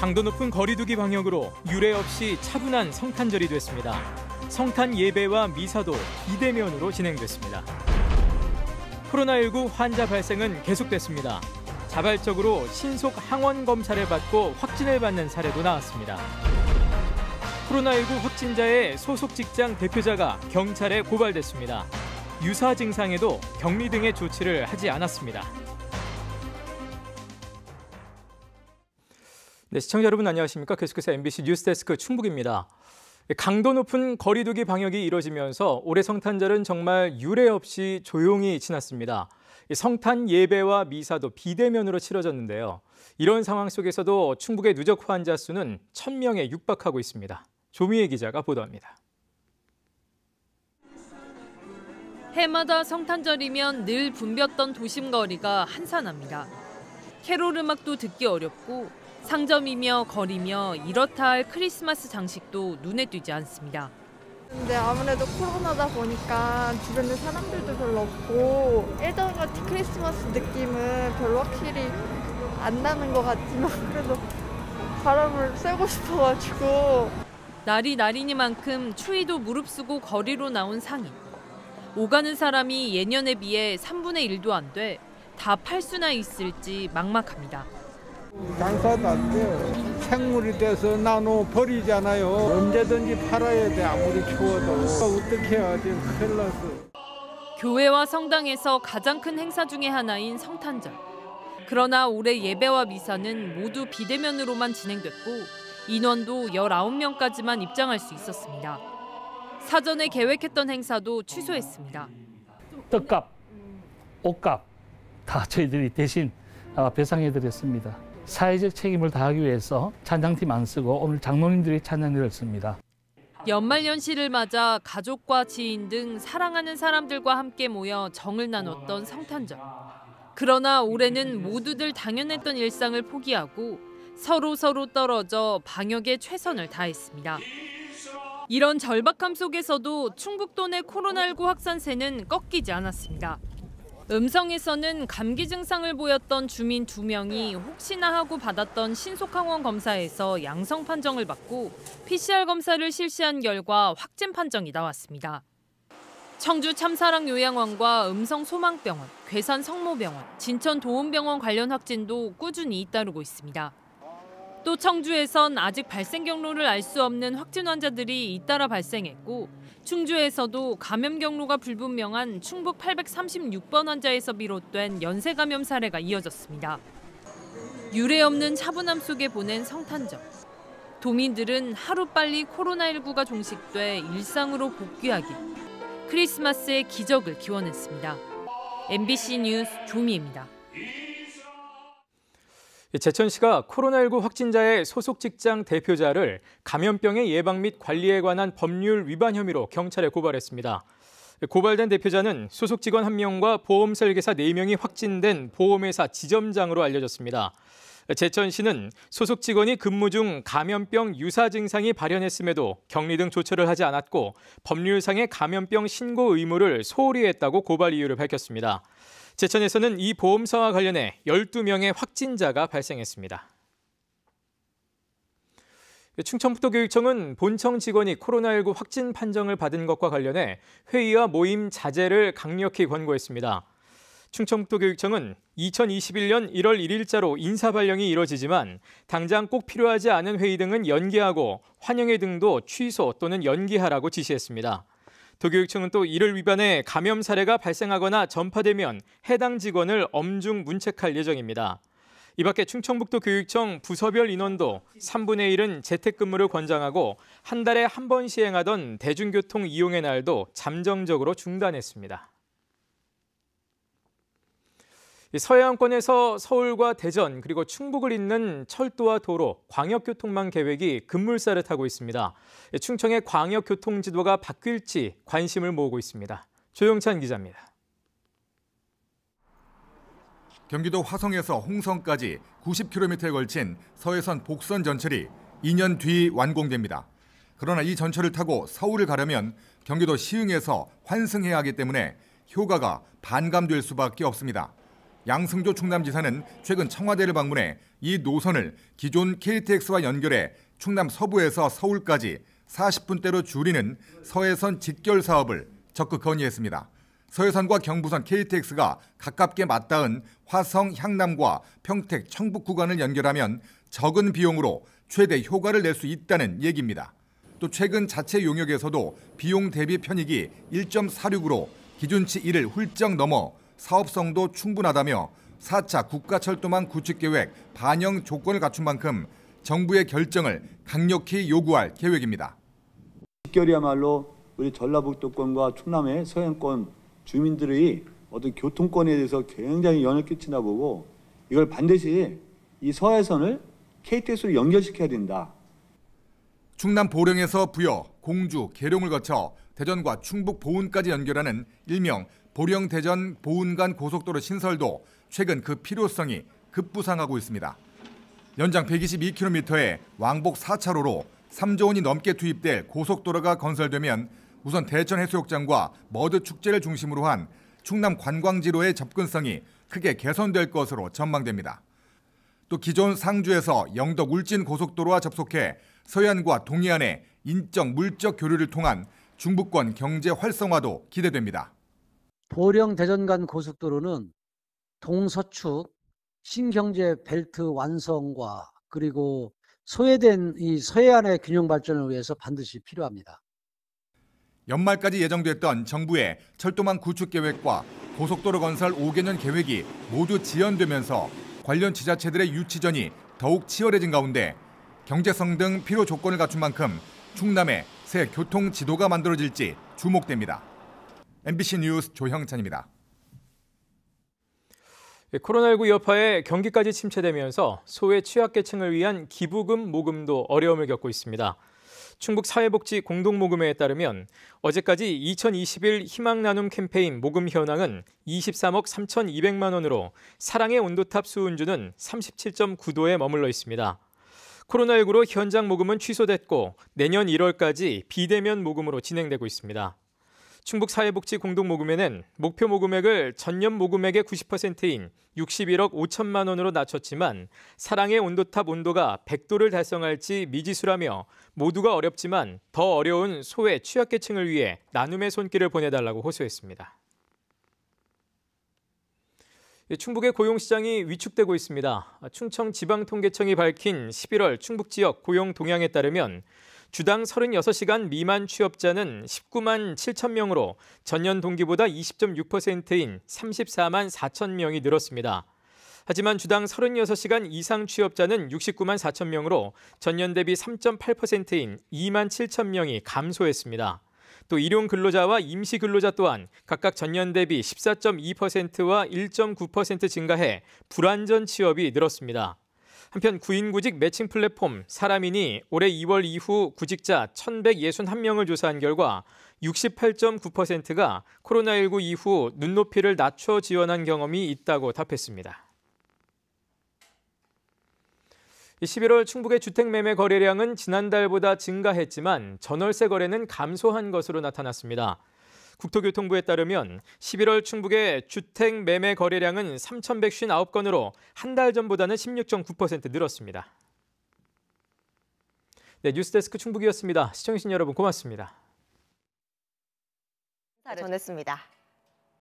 강도 높은 거리두기 방역으로 유례 없이 차분한 성탄절이 됐습니다. 성탄 예배와 미사도 비대면으로 진행됐습니다. 코로나19 환자 발생은 계속됐습니다. 자발적으로 신속 항원 검사를 받고 확진을 받는 사례도 나왔습니다. 코로나19 확진자의 소속 직장 대표자가 경찰에 고발됐습니다. 유사 증상에도 격리 등의 조치를 하지 않았습니다. 네, 시청자 여러분 안녕하십니까? 계속해서 MBC 뉴스데스크 충북입니다. 강도 높은 거리두기 방역이 이뤄지면서 올해 성탄절은 정말 유례 없이 조용히 지났습니다. 성탄 예배와 미사도 비대면으로 치러졌는데요. 이런 상황 속에서도 충북의 누적 환자 수는 1000명에 육박하고 있습니다. 조미애 기자가 보도합니다. 해마다 성탄절이면 늘 붐볐던 도심 거리가 한산합니다. 캐롤 음악도 듣기 어렵고 상점이며 거리며 이렇다 할 크리스마스 장식도 눈에 띄지 않습니다. 근데 아무래도 코로나다 보니까 주변에 사람들도 별로 없고 예전 같은 크리스마스 느낌은 별로 확실히 안 나는 것 같지만 그래도 바람을 쐬고 싶어가지고 날이 날이니만큼 추위도 무릅쓰고 거리로 나온 상인 오가는 사람이 예년에 비해 3분의 1도 안 돼 다 팔수나 있을지 막막합니다. 장사도 돼요. 생물이 돼서 나눠 버리잖아요. 언제든지 팔아야 돼, 아무리 키워도. 어떻게 해야 돼, 큰일 났어. 교회와 성당에서 가장 큰 행사 중의 하나인 성탄절. 그러나 올해 예배와 미사는 모두 비대면으로만 진행됐고 인원도 19명까지만 입장할 수 있었습니다. 사전에 계획했던 행사도 취소했습니다. 떡값, 옷값 다 저희들이 대신 어, 배상해드렸습니다. 사회적 책임을 다하기 위해서 찬양팀 안 쓰고 오늘 장로님들이 찬양을 씁니다. 연말연시를 맞아 가족과 지인 등 사랑하는 사람들과 함께 모여 정을 나눴던 성탄절. 그러나 올해는 모두들 당연했던 일상을 포기하고 서로 서로 떨어져 방역에 최선을 다했습니다. 이런 절박함 속에서도 충북도 내 코로나19 확산세는 꺾이지 않았습니다. 음성에서는 감기 증상을 보였던 주민 2명이 혹시나 하고 받았던 신속항원 검사에서 양성 판정을 받고 PCR 검사를 실시한 결과 확진 판정이 나왔습니다. 청주 참사랑 요양원과 음성 소망병원, 괴산 성모병원, 진천 도움병원 관련 확진도 꾸준히 잇따르고 있습니다. 또 청주에선 아직 발생 경로를 알 수 없는 확진 환자들이 잇따라 발생했고 충주에서도 감염 경로가 불분명한 충북 836번 환자에서 비롯된 연쇄 감염 사례가 이어졌습니다. 유례 없는 차분함 속에 보낸 성탄절. 도민들은 하루빨리 코로나19가 종식돼 일상으로 복귀하기, 크리스마스의 기적을 기원했습니다. MBC 뉴스 조미입니다. 제천시가 코로나19 확진자의 소속 직장 대표자를 감염병의 예방 및 관리에 관한 법률 위반 혐의로 경찰에 고발했습니다. 고발된 대표자는 소속 직원 1명과 보험 설계사 4명이 확진된 보험회사 지점장으로 알려졌습니다. 제천시는 소속 직원이 근무 중 감염병 유사 증상이 발현했음에도 격리 등 조처를 하지 않았고 법률상의 감염병 신고 의무를 소홀히 했다고 고발 이유를 밝혔습니다. 제천에서는 이 보험사와 관련해 12명의 확진자가 발생했습니다. 충청북도교육청은 본청 직원이 코로나19 확진 판정을 받은 것과 관련해 회의와 모임 자제를 강력히 권고했습니다. 충청북도교육청은 2021년 1월 1일자로 인사 발령이 이뤄지지만 당장 꼭 필요하지 않은 회의 등은 연기하고 환영회 등도 취소 또는 연기하라고 지시했습니다. 도교육청은 또 이를 위반해 감염 사례가 발생하거나 전파되면 해당 직원을 엄중 문책할 예정입니다. 이 밖에 충청북도 교육청 부서별 인원도 3분의 1은 재택근무를 권장하고 한 달에 한 번 시행하던 대중교통 이용의 날도 잠정적으로 중단했습니다. 서해안권에서 서울과 대전 그리고 충북을 잇는 철도와 도로, 광역교통망 계획이 급물살을 타고 있습니다. 예, 충청의 광역교통 지도가 바뀔지 관심을 모으고 있습니다. 조영찬 기자입니다. 경기도 화성에서 홍성까지 90km에 걸친 서해선 복선 전철이 2년 뒤 완공됩니다. 그러나 이 전철을 타고 서울을 가려면 경기도 시흥에서 환승해야 하기 때문에 효과가 반감될 수밖에 없습니다. 양승조 충남지사는 최근 청와대를 방문해 이 노선을 기존 KTX와 연결해 충남 서부에서 서울까지 40분대로 줄이는 서해선 직결 사업을 적극 건의했습니다. 서해선과 경부선 KTX가 가깝게 맞닿은 화성, 향남과 평택, 청북 구간을 연결하면 적은 비용으로 최대 효과를 낼 수 있다는 얘기입니다. 또 최근 자체 용역에서도 비용 대비 편익이 1.46으로 기준치 1을 훌쩍 넘어 사업성도 충분하다며 4차 국가철도망 구축계획 반영 조건을 갖춘 만큼 정부의 결정을 강력히 요구할 계획입니다. 1 0이야말로 우리 전라북도권과 충남의 서해권 주민들의 어떤 교통권에 대해서 굉장히 영향을 끼친다 보고 이걸 반드시 이 서해선을 KTX로 연결시켜야 된다. 충남 보령에서 부여, 공주, 계룡을 거쳐 대전과 충북 보은까지 연결하는 일명 보령 대전 보은간 고속도로 신설도 최근 그 필요성이 급부상하고 있습니다. 연장 122km의 왕복 4차로로 3조 원이 넘게 투입될 고속도로가 건설되면 우선 대천 해수욕장과 머드 축제를 중심으로 한 충남 관광지로의 접근성이 크게 개선될 것으로 전망됩니다. 또 기존 상주에서 영덕 울진 고속도로와 접속해 서해안과 동해안의 인적 물적 교류를 통한 중부권 경제 활성화도 기대됩니다. 보령 대전 간 고속도로는 동서축 신경제 벨트 완성과 그리고 소외된 이 서해안의 균형 발전을 위해서 반드시 필요합니다. 연말까지 예정됐던 정부의 철도망 구축 계획과 고속도로 건설 5개년 계획이 모두 지연되면서 관련 지자체들의 유치전이 더욱 치열해진 가운데 경제성 등 필요 조건을 갖춘 만큼 충남에새 교통 지도가 만들어질지 주목됩니다. MBC 뉴스 조형찬입니다. 예, 코로나19 여파에 경기까지 침체되면서 소외 취약계층을 위한 기부금 모금도 어려움을 겪고 있습니다. 충북 사회복지 공동모금회에 따르면 어제까지 2021 희망나눔 캠페인 모금 현황은 23억 3,200만 원으로 사랑의 온도탑 수은주는 37.9도에 머물러 있습니다. 코로나19로 현장 모금은 취소됐고 내년 1월까지 비대면 모금으로 진행되고 있습니다. 충북 사회복지 공동모금회는 목표 모금액을 전년 모금액의 90%인 61억 5천만 원으로 낮췄지만 사랑의 온도탑 온도가 100도를 달성할지 미지수라며 모두가 어렵지만 더 어려운 소외 취약계층을 위해 나눔의 손길을 보내달라고 호소했습니다. 예, 충북의 고용시장이 위축되고 있습니다. 충청지방통계청이 밝힌 11월 충북 지역 고용 동향에 따르면 주당 36시간 미만 취업자는 19만 7천 명으로 전년 동기보다 20.6%인 34만 4천 명이 늘었습니다. 하지만 주당 36시간 이상 취업자는 69만 4천 명으로 전년 대비 3.8%인 2만 7천 명이 감소했습니다. 또 일용 근로자와 임시 근로자 또한 각각 전년 대비 14.2%와 1.9% 증가해 불안전 취업이 늘었습니다. 한편 구인구직 매칭 플랫폼 사람인이 올해 2월 이후 구직자 1,161명을 조사한 결과 68.9%가 코로나19 이후 눈높이를 낮춰 지원한 경험이 있다고 답했습니다. 11월 충북의 주택 매매 거래량은 지난달보다 증가했지만 전월세 거래는 감소한 것으로 나타났습니다. 국토교통부에 따르면 11월 충북의 주택 매매 거래량은 3,159건으로 한 달 전보다는 16.9% 늘었습니다. 네, 뉴스데스크 충북이었습니다. 시청해주신 여러분 고맙습니다. 전했습니다.